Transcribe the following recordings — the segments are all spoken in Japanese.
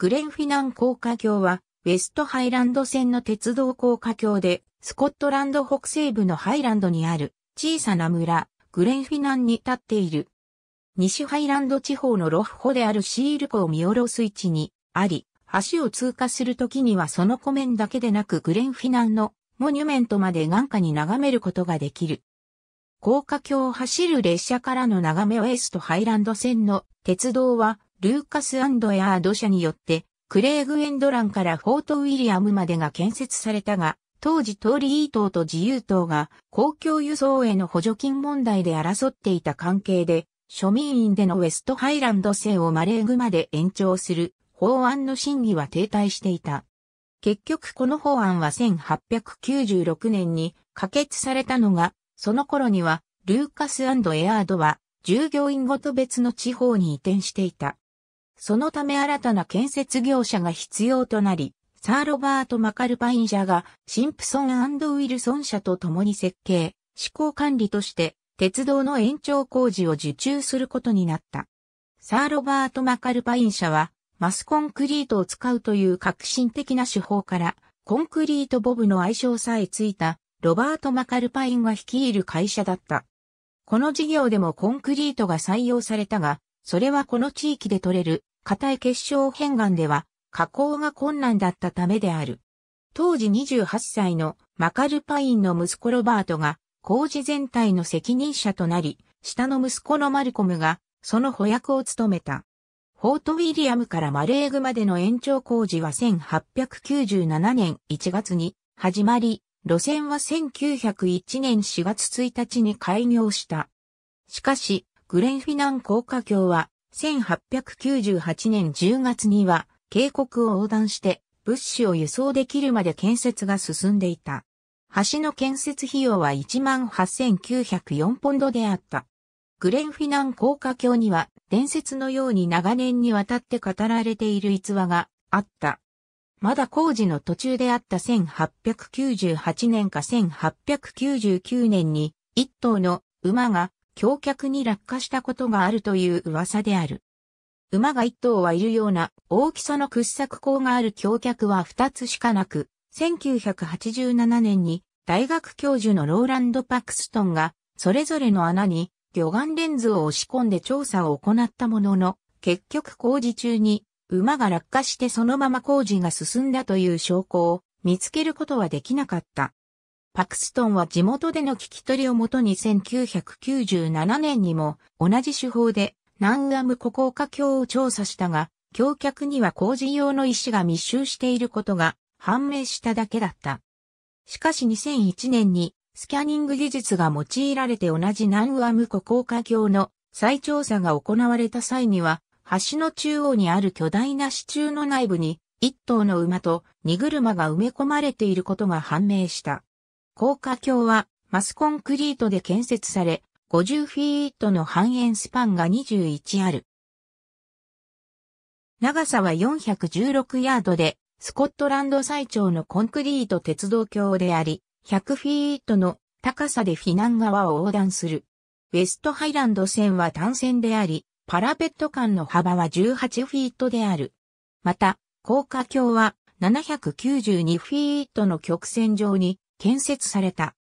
グレンフィナン高架橋は、ウェストハイランド線の鉄道高架橋で、スコットランド北西部のハイランドにある小さな村、グレンフィナンに立っている。西ハイランド地方のロフホであるシール湖を見下ろす位置にあり、橋を通過するときにはその湖面だけでなくグレンフィナンのモニュメントまで眼下に眺めることができる。高架橋を走る列車からの眺めウェストハイランド線の鉄道はルーカスエアード社によって、クレーグ・エンドランからフォート・ウィリアムまでが建設されたが、当時トーリー島と自由党が公共輸送への補助金問題で争っていた関係で、庶民院でのウェストハイランド制をマレーグまで延長する法案の審議は停滞していた。結局この法案は1896年に可決されたのが、その頃にはルーカスエアードは従業員ごと別の地方に移転していた。そのため新たな建設業者が必要となり、サー・ロバート・マカルパイン社がシンプソンウィルソン社と共に設計、施行管理として鉄道の延長工事を受注することになった。サー・ロバート・マカルパイン社はマスコンクリートを使うという革新的な手法からコンクリートボブの愛称さえついたロバート・マカルパインが率いる会社だった。この事業でもコンクリートが採用されたが、それはこの地域で取れる硬い結晶片岩では加工が困難だったためである。当時28歳のマカルパインの息子ロバートが工事全体の責任者となり、下の息子のマルコムがその保役を務めた。フォートウィリアムからマレーグまでの延長工事は1897年1月に始まり、路線は1901年4月1日に開業した。しかし、グレンフィナン高架橋は1898年10月には、渓谷を横断して物資を輸送できるまで建設が進んでいた。橋の建設費用は18,904ポンドであった。グレンフィナン高架橋には伝説のように長年にわたって語られている逸話があった。まだ工事の途中であった1898年か1899年に一頭の馬が橋脚に落下したことがあるという噂である。馬が一頭はいるような大きさの掘削口がある橋脚は二つしかなく、1987年に大学教授のローランド・パクストンがそれぞれの穴に魚眼レンズを押し込んで調査を行ったものの、結局工事中に馬が落下してそのまま工事が進んだという証拠を見つけることはできなかった。パクストンは地元での聞き取りをもとに1997年にも同じ手法で南アム古高架橋を調査したが、橋脚には工事用の石が密集していることが判明しただけだった。しかし2001年にスキャニング技術が用いられて同じ南アム古高架橋の再調査が行われた際には、橋の中央にある巨大な支柱の内部に一頭の馬と荷車が埋め込まれていることが判明した。高架橋はマスコンクリートで建設され、50フィートの半円スパンが21ある。長さは416ヤードで、スコットランド最長のコンクリート鉄道橋であり、100フィートの高さでフィナン川を横断する。ウェストハイランド線は単線であり、パラペット間の幅は18フィートである。また、高架橋は792フィートの曲線上に建設された。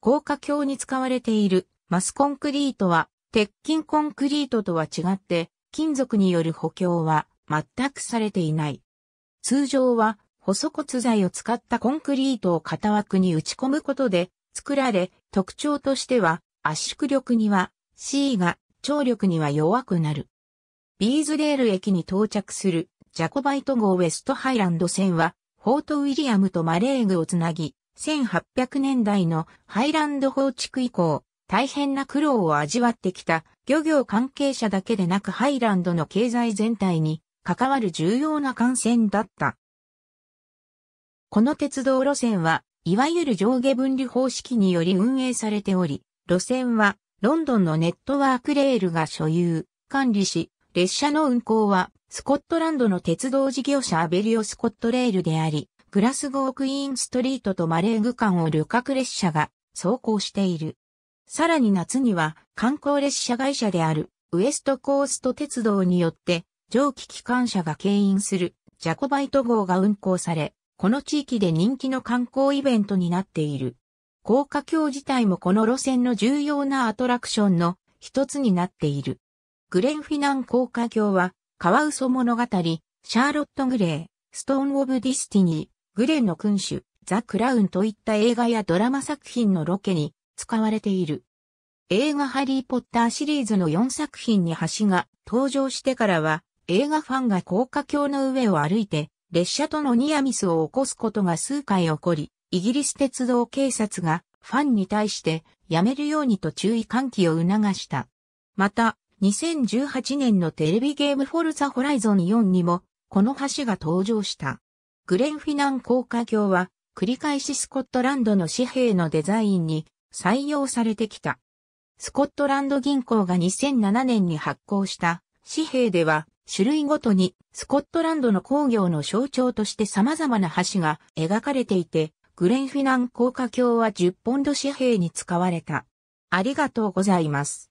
高架橋に使われているマスコンクリートは鉄筋コンクリートとは違って金属による補強は全くされていない。通常は細骨材を使ったコンクリートを型枠に打ち込むことで作られ特徴としては圧縮力には C が張力には弱くなる。ビーズレール駅に到着するジャコバイト号ウェストハイランド線はフォートウィリアムとマレーグをつなぎ1800年代のハイランド放築以降、大変な苦労を味わってきた漁業関係者だけでなくハイランドの経済全体に関わる重要な幹線だった。この鉄道路線は、いわゆる上下分離方式により運営されており、路線はロンドンのネットワークレールが所有、管理し、列車の運行はスコットランドの鉄道事業者アベリオスコットレールであり、グラスゴークイーンストリートとマレーグ間を旅客列車が走行している。さらに夏には観光列車会社であるウエストコースト鉄道によって蒸気機関車が牽引するジャコバイト号が運行され、この地域で人気の観光イベントになっている。高架橋自体もこの路線の重要なアトラクションの一つになっている。グレンフィナン高架橋は、カワウソ物語、シャーロット・グレー、ストーン・オブ・ディスティニー、グレンの君主、ザ・クラウンといった映画やドラマ作品のロケに使われている。映画ハリー・ポッターシリーズの4作品に橋が登場してからは映画ファンが高架橋の上を歩いて列車とのニアミスを起こすことが数回起こり、イギリス鉄道警察がファンに対してやめるようにと注意喚起を促した。また、2018年のテレビゲームフォルザホライゾン4にもこの橋が登場した。グレンフィナン高架橋は繰り返しスコットランドの紙幣のデザインに採用されてきた。スコットランド銀行が2007年に発行した紙幣では種類ごとにスコットランドの工業の象徴として様々な橋が描かれていて、グレンフィナン高架橋は10ポンド紙幣に使われた。ありがとうございます。